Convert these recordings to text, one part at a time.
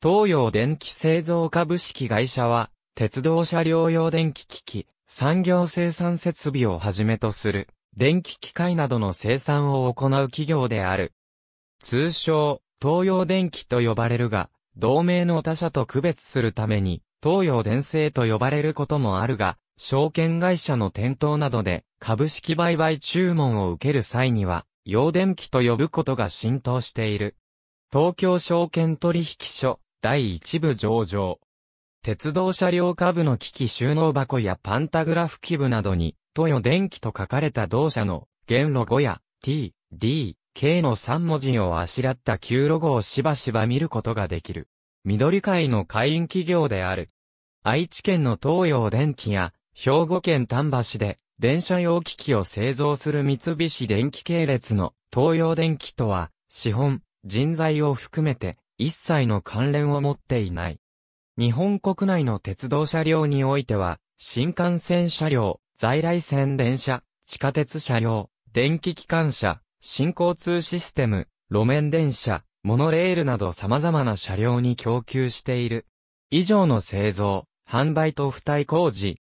東洋電気製造株式会社は、鉄道車両用電気機器、産業生産設備をはじめとする、電気機械などの生産を行う企業である。通称、東洋電機と呼ばれるが、同盟の他社と区別するために、東洋電製と呼ばれることもあるが、証券会社の店頭などで株式売買注文を受ける際には、洋電機と呼ぶことが浸透している。東京証券取引所、第1部上場。鉄道車両下部の機器収納箱やパンタグラフ基部などに、トヨ電機と書かれた同社の、元ロゴや、t, d, k の3文字をあしらった旧ロゴをしばしば見ることができる。緑会の会員企業である。愛知県の東洋電機や、兵庫県丹波市で、電車用機器を製造する三菱電機系列の東洋電機とは、資本、人材を含めて、一切の関連を持っていない。日本国内の鉄道車両においては、新幹線車両、在来線電車、地下鉄車両、電気機関車、新交通システム、路面電車、モノレールなど様々な車両に供給している。以上の製造、販売と付帯工事。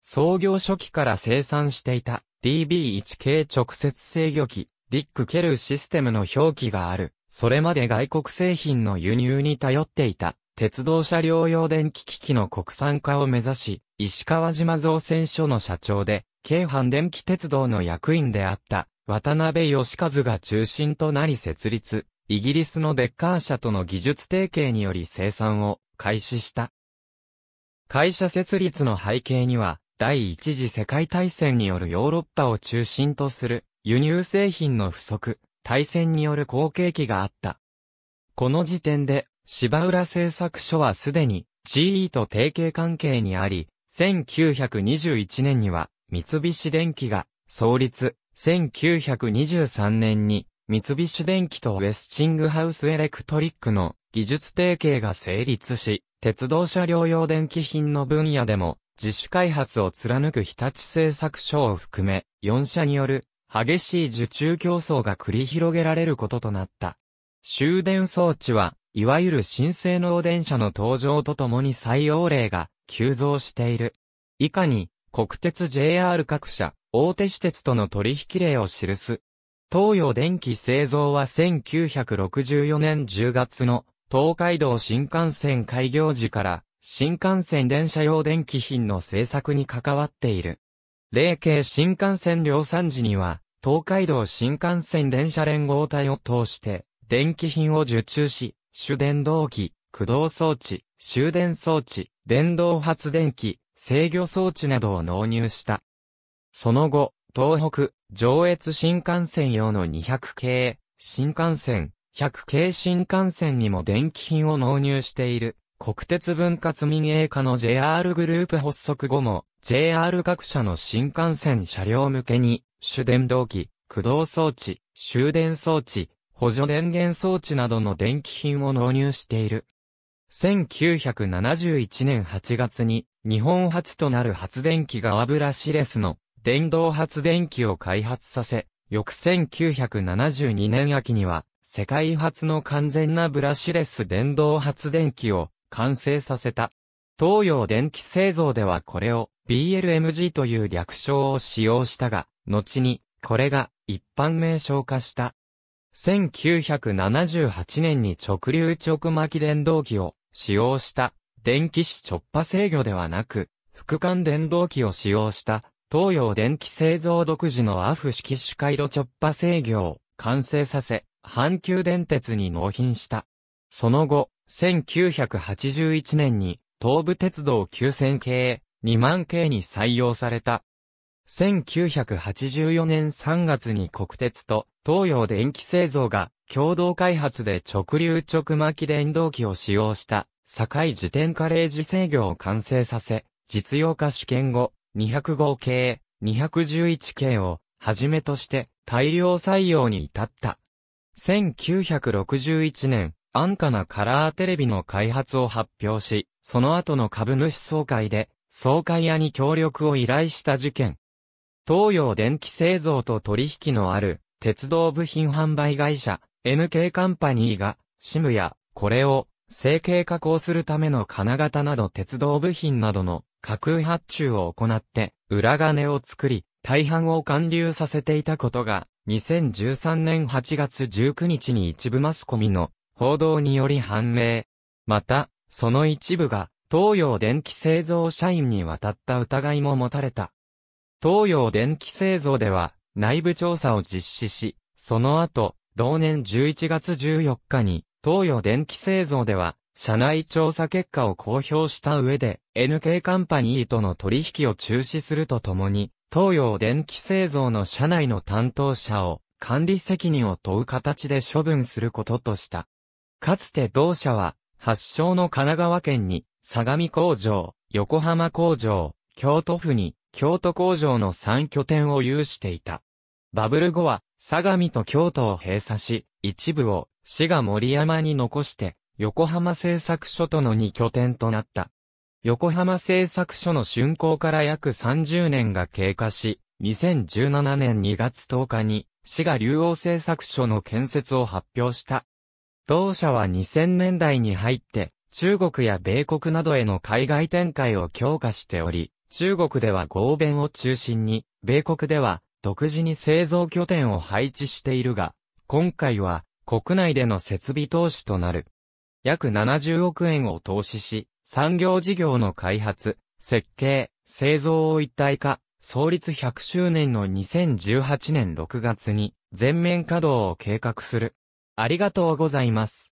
創業初期から生産していた DB1 系直接制御機、ディック・ケルシステムの表記がある。それまで外国製品の輸入に頼っていた、鉄道車両用電気機器の国産化を目指し、石川島造船所の社長で、京阪電気鉄道の役員であった、渡辺義和が中心となり設立、イギリスのデッカー社との技術提携により生産を開始した。会社設立の背景には、第一次世界大戦によるヨーロッパを中心とする輸入製品の不足、対戦による後継機があった。この時点で、芝浦製作所はすでに GE と提携関係にあり、1921年には三菱電機が創立、1923年に三菱電機とウェスチングハウスエレクトリックの技術提携が成立し、鉄道車両用電気品の分野でも自主開発を貫く日立製作所を含め、4社による激しい受注競争が繰り広げられることとなった。終電装置は、いわゆる新性能電車の登場とともに採用例が急増している。以下に、国鉄 JR 各社、大手私鉄との取引例を記す。東洋電気製造は1964年10月の東海道新幹線開業時から新幹線電車用電気品の製作に関わっている。霊系新幹線量産時には、東海道新幹線電車連合体を通して、電気品を受注し、主電動機、駆動装置、終電装置、電動発電機、制御装置などを納入した。その後、東北、上越新幹線用の200系、新幹線、100系新幹線にも電気品を納入している、国鉄分割民営化の JR グループ発足後も、JR 各社の新幹線車両向けに、主電動機、駆動装置、終電装置、補助電源装置などの電気品を納入している。1971年8月に、日本初となる発電機側ブラシレスの電動発電機を開発させ、翌1972年秋には、世界初の完全なブラシレス電動発電機を完成させた。東洋電気製造ではこれを BLMG という略称を使用したが、後に、これが一般名称化した。1978年に直流直巻電動機を使用した電気紙直波制御ではなく、副管電動機を使用した東洋電気製造独自のアフ式主回路直波制御を完成させ、阪急電鉄に納品した。その後、1981年に東武鉄道急線系2万系に採用された。1984年3月に国鉄と東洋電気製造が共同開発で直流直巻電動機を使用した境自転カレージ制御を完成させ、実用化試験後、205系、211系をはじめとして大量採用に至った。1961年、安価なカラーテレビの開発を発表し、その後の株主総会で総会屋に協力を依頼した事件。東洋電気製造と取引のある、鉄道部品販売会社、NK カンパニーが、シムや、これを、成形加工するための金型など鉄道部品などの架空発注を行って、裏金を作り、大半を還流させていたことが、2013年8月19日に一部マスコミの報道により判明。また、その一部が、東洋電気製造社員に渡った疑いも持たれた。東洋電気製造では内部調査を実施し、その後、同年11月14日に東洋電気製造では社内調査結果を公表した上で NK カンパニーとの取引を中止するとともに東洋電気製造の社内の担当者を管理責任を問う形で処分することとした。かつて同社は発祥の神奈川県に、相模工場、横浜工場、京都府に、京都工場の3拠点を有していた。バブル後は、相模と京都を閉鎖し、一部を、滋賀森山に残して、横浜製作所との2拠点となった。横浜製作所の竣工から約30年が経過し、2017年2月10日に、滋賀竜王製作所の建設を発表した。同社は2000年代に入って、中国や米国などへの海外展開を強化しており、中国では合弁を中心に、米国では独自に製造拠点を配置しているが、今回は国内での設備投資となる。約70億円を投資し、産業事業の開発、設計、製造を一体化、創立100周年の2018年6月に全面稼働を計画する。ありがとうございます。